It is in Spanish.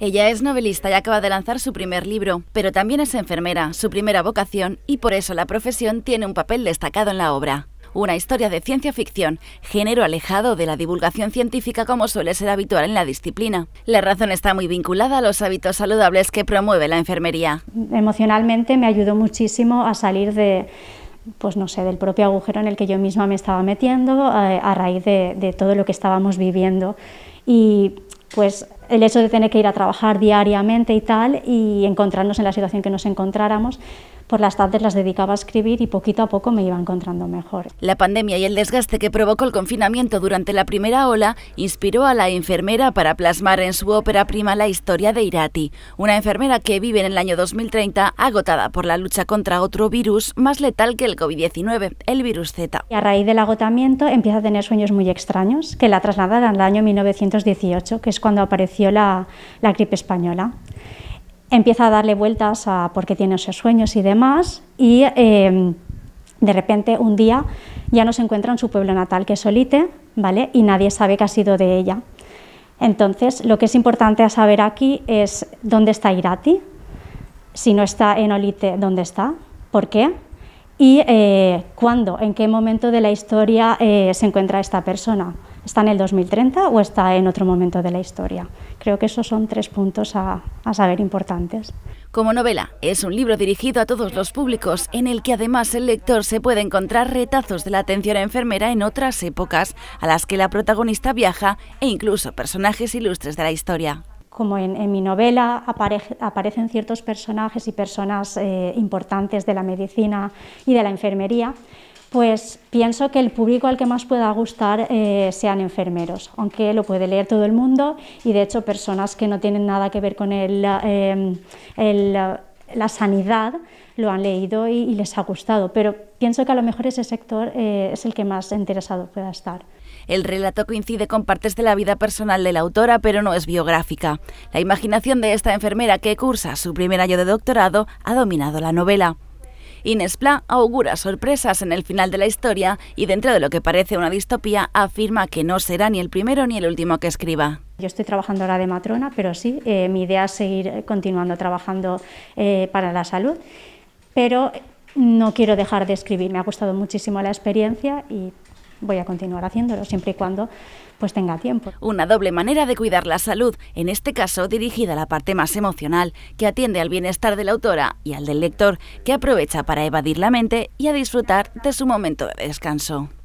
Ella es novelista y acaba de lanzar su primer libro, pero también es enfermera, su primera vocación, y por eso la profesión tiene un papel destacado en la obra. Una historia de ciencia ficción, género alejado de la divulgación científica como suele ser habitual en la disciplina. La razón está muy vinculada a los hábitos saludables que promueve la enfermería. Emocionalmente me ayudó muchísimo a salir de, pues no sé, del propio agujero en el que yo misma me estaba metiendo eh, a, raíz de todo lo que estábamos viviendo y pues el hecho de tener que ir a trabajar diariamente y tal y encontrarnos en la situación que nos encontráramos, por las tardes las dedicaba a escribir y poquito a poco me iba encontrando mejor. La pandemia y el desgaste que provocó el confinamiento durante la primera ola inspiró a la enfermera para plasmar en su ópera prima la historia de Irati, una enfermera que vive en el año 2030 agotada por la lucha contra otro virus más letal que el COVID-19, el virus Z. Y a raíz del agotamiento empieza a tener sueños muy extraños que la trasladan al año 1918, que es cuando apareció la, la gripe española empieza a darle vueltas a por qué tiene esos sueños y demás, y em, de repente un día ya no se encuentra en su pueblo natal, que es Olite, ¿vale? y nadie sabe qué ha sido de ella. Entonces, lo que es importante a saber aquí es dónde está Irati, si no está en Olite, dónde está, por qué, y eh, cuándo, en qué momento de la historia eh, se encuentra esta persona. ¿Está en el 2030 o está en otro momento de la historia? Creo que esos son tres puntos a, saber importantes. Como novela, es un libro dirigido a todos los públicos, en el que además el lector se puede encontrar retazos de la atención a enfermera en otras épocas a las que la protagonista viaja e incluso personajes ilustres de la historia como en, mi novela aparecen ciertos personajes y personas eh, importantes de la medicina y de la enfermería, pues pienso que el público al que más pueda gustar eh, sean enfermeros, aunque lo puede leer todo el mundo y de hecho personas que no tienen nada que ver con eh, la sanidad lo han leído y, les ha gustado, pero pienso que a lo mejor ese sector eh, es el que más interesado pueda estar. El relato coincide con partes de la vida personal de la autora, pero no es biográfica. La imaginación de esta enfermera que cursa su primer año de doctorado ha dominado la novela. Inespla augura sorpresas en el final de la historia y dentro de lo que parece una distopía afirma que no será ni el primero ni el último que escriba. Yo estoy trabajando ahora de matrona, pero sí, eh, mi idea es seguir eh, continuando trabajando eh, para la salud, pero no quiero dejar de escribir. Me ha gustado muchísimo la experiencia y voy a continuar haciéndolo siempre y cuando pues tenga tiempo. Una doble manera de cuidar la salud, en este caso dirigida a la parte más emocional, que atiende al bienestar de la autora y al del lector, que aprovecha para evadir la mente y a disfrutar de su momento de descanso.